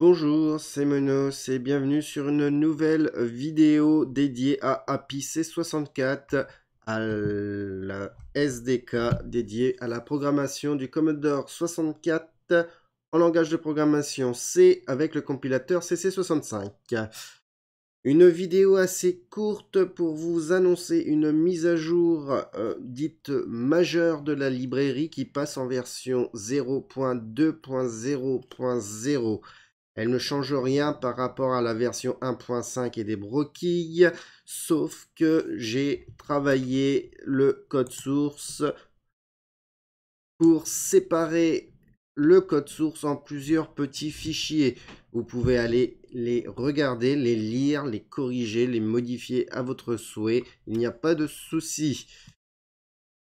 Bonjour, c'est Menos et bienvenue sur une nouvelle vidéo dédiée à API C64, à la SDK dédiée à la programmation du Commodore 64 en langage de programmation C avec le compilateur CC65. Une vidéo assez courte pour vous annoncer une mise à jour euh, dite majeure de la librairie qui passe en version 0.2.0.0. Elle ne change rien par rapport à la version 1.5 et des broquilles, sauf que j'ai travaillé le code source pour séparer le code source en plusieurs petits fichiers. Vous pouvez aller les regarder, les lire, les corriger, les modifier à votre souhait. Il n'y a pas de souci.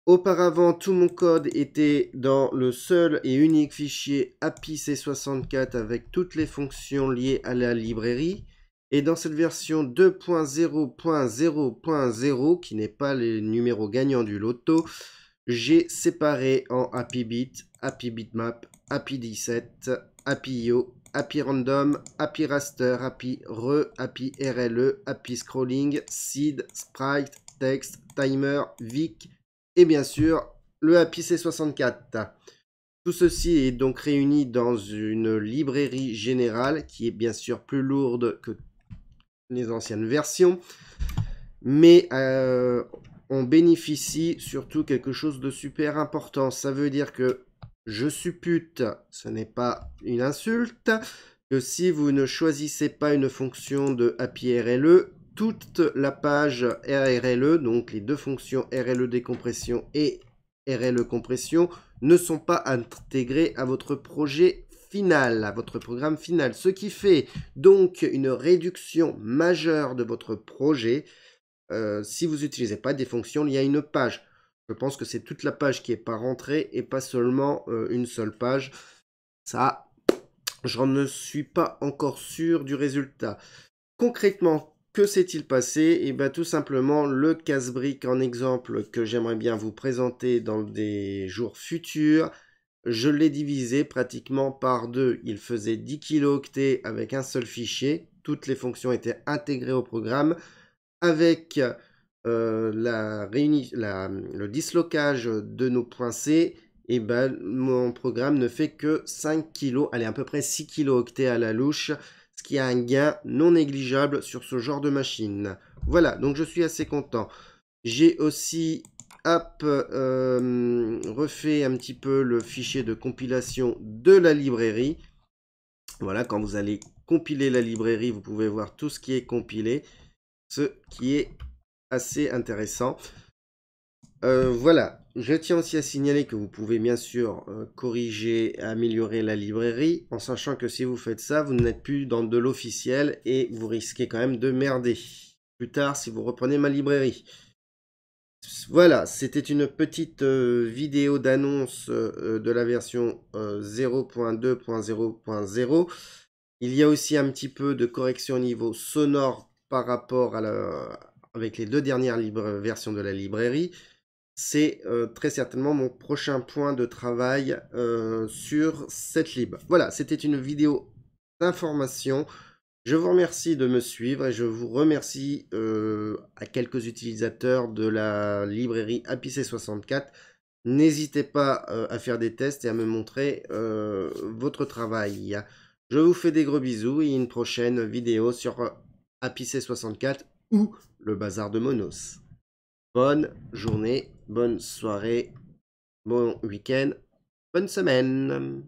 Auparavant, tout mon code était dans le seul et unique fichier API C64 avec toutes les fonctions liées à la librairie. Et dans cette version 2.0.0.0, qui n'est pas le numéro gagnant du loto, j'ai séparé en API Bit, API Bitmap, API 17, API IO, API Random, API Raster, API Re, API RLE, API Scrolling, Seed, Sprite, Text, Timer, Vic, et bien sûr le API C64. Tout ceci est donc réuni dans une librairie générale qui est bien sûr plus lourde que les anciennes versions, mais euh, on bénéficie surtout quelque chose de super important. Ça veut dire que je suppute, ce n'est pas une insulte, que si vous ne choisissez pas une fonction de API RLE, toute la page RLE, donc les deux fonctions RLE décompression et RLE compression, ne sont pas intégrées à votre projet final, à votre programme final. Ce qui fait donc une réduction majeure de votre projet euh, si vous n'utilisez pas des fonctions liées à une page. Je pense que c'est toute la page qui n'est pas rentrée et pas seulement euh, une seule page. Ça, je ne suis pas encore sûr du résultat. Concrètement, que s'est-il passé Et eh bien tout simplement le casse-brique en exemple que j'aimerais bien vous présenter dans des jours futurs. Je l'ai divisé pratiquement par deux. Il faisait 10 kilooctets avec un seul fichier. Toutes les fonctions étaient intégrées au programme. Avec euh, la le dislocage de nos points C, et eh ben, mon programme ne fait que 5 kg, allez à peu près 6 kilo à la louche qui a un gain non négligeable sur ce genre de machine. Voilà, donc je suis assez content. J'ai aussi euh, refait un petit peu le fichier de compilation de la librairie. Voilà, quand vous allez compiler la librairie, vous pouvez voir tout ce qui est compilé, ce qui est assez intéressant. Euh, voilà, je tiens aussi à signaler que vous pouvez bien sûr euh, corriger améliorer la librairie, en sachant que si vous faites ça, vous n'êtes plus dans de l'officiel et vous risquez quand même de merder. Plus tard, si vous reprenez ma librairie. Voilà, c'était une petite euh, vidéo d'annonce de la version 0.2.0.0. Il y a aussi un petit peu de correction au niveau sonore par rapport à avec les deux dernières versions de la librairie c'est euh, très certainement mon prochain point de travail euh, sur cette lib. Voilà, c'était une vidéo d'information. Je vous remercie de me suivre et je vous remercie euh, à quelques utilisateurs de la librairie APC64. N'hésitez pas à faire des tests et à me montrer votre travail. Je vous fais des gros bisous et une prochaine vidéo sur APC64 ou le bazar de Monos. Bonne journée, bonne soirée, bon week-end, bonne semaine.